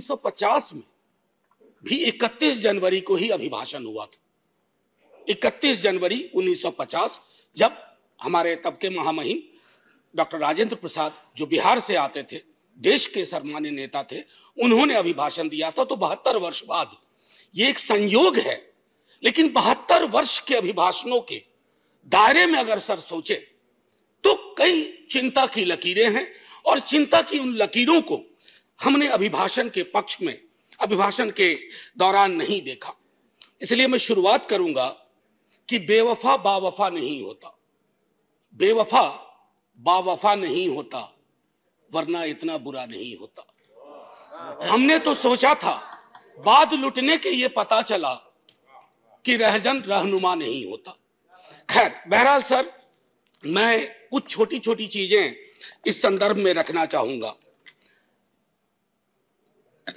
1950 में भी 31 जनवरी को ही अभिभाषण हुआ था 31 जनवरी 1950 जब हमारे तब के महामहिम डॉक्टर राजेंद्र प्रसाद जो बिहार से आते थे देश के सम्मान्य नेता थे उन्होंने अभिभाषण दिया था तो बहत्तर वर्ष बाद ये एक संयोग है लेकिन बहत्तर वर्ष के अभिभाषणों के दायरे में अगर सर सोचे तो कई चिंता की लकीरें हैं और चिंता की उन लकीरों को हमने अभिभाषण के पक्ष में अभिभाषण के दौरान नहीं देखा इसलिए मैं शुरुआत करूंगा कि बेवफा बावफा नहीं होता बेवफा बावफा नहीं होता वरना इतना बुरा नहीं होता हमने तो सोचा था बाद लुटने के ये पता चला कि रहजन रहनुमा नहीं होता खैर बहरहाल सर मैं कुछ छोटी छोटी चीजें इस संदर्भ में रखना चाहूंगा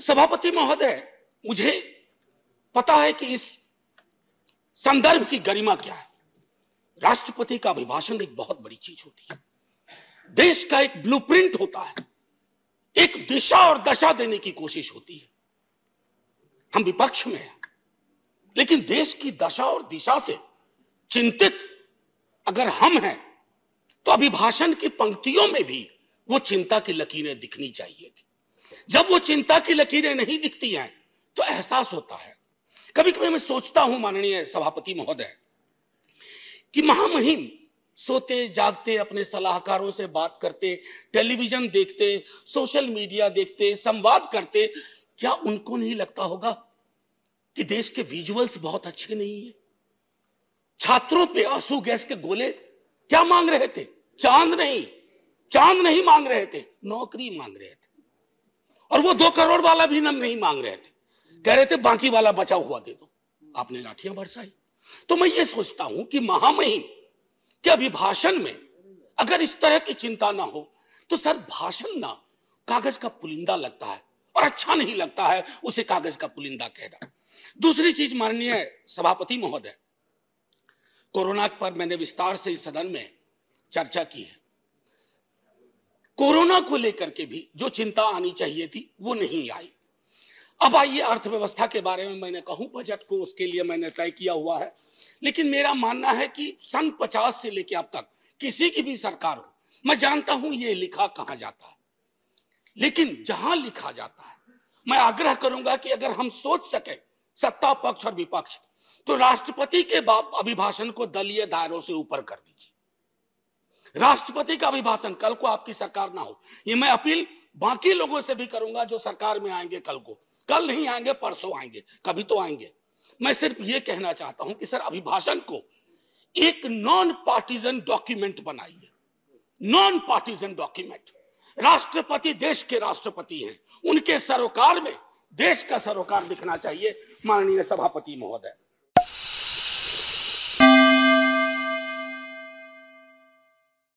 सभापति महोदय मुझे पता है कि इस संदर्भ की गरिमा क्या है राष्ट्रपति का अभिभाषण एक बहुत बड़ी चीज होती है देश का एक ब्लूप्रिंट होता है एक दिशा और दशा देने की कोशिश होती है हम विपक्ष में हैं लेकिन देश की दशा और दिशा से चिंतित अगर हम हैं तो अभिभाषण की पंक्तियों में भी वो चिंता की लकीरें दिखनी चाहिए थी जब वो चिंता की लकीरें नहीं दिखती हैं तो एहसास होता है कभी कभी मैं सोचता हूं माननीय सभापति महोदय कि महामहिम सोते जागते अपने सलाहकारों से बात करते टेलीविजन देखते सोशल मीडिया देखते संवाद करते क्या उनको नहीं लगता होगा कि देश के विजुअल्स बहुत अच्छे नहीं है छात्रों पे आंसू गैस के गोले क्या मांग रहे थे चांद नहीं चांद नहीं मांग रहे थे नौकरी मांग रहे थे और वो दो करोड़ वाला भी नहीं मांग रहे थे कह रहे थे बाकी वाला बचा हुआ दे दो आपने लाठियां बरसाई तो मैं ये सोचता हूं कि महामहिम के अभिभाषण में अगर इस तरह की चिंता ना हो तो सर भाषण ना कागज का पुलिंदा लगता है और अच्छा नहीं लगता है उसे कागज का पुलिंदा कहना दूसरी चीज माननीय सभापति महोदय कोरोना पर मैंने विस्तार से इस सदन में चर्चा की है कोरोना को लेकर के भी जो चिंता आनी चाहिए थी वो नहीं आई अब आइए अर्थव्यवस्था के बारे में मैंने कहूं बजट को उसके लिए मैंने तय किया हुआ है लेकिन मेरा मानना है कि सन पचास से लेकर अब तक किसी की भी सरकार हो मैं जानता हूं ये लिखा कहा जाता है लेकिन जहां लिखा जाता है मैं आग्रह करूंगा कि अगर हम सोच सके सत्ता पक्ष और विपक्ष तो राष्ट्रपति के अभिभाषण को दलीय दायरों से ऊपर कर दीजिए राष्ट्रपति का अभिभाषण कल को आपकी सरकार ना हो ये मैं अपील बाकी लोगों से भी करूंगा जो सरकार में आएंगे कल को कल नहीं आएंगे परसों आएंगे कभी तो आएंगे मैं सिर्फ ये कहना चाहता हूं कि सर अभिभाषण को एक नॉन पार्टीजन डॉक्यूमेंट बनाइए नॉन पार्टीजन डॉक्यूमेंट राष्ट्रपति देश के राष्ट्रपति हैं उनके सरोकार में देश का सरोकार दिखना चाहिए माननीय सभापति महोदय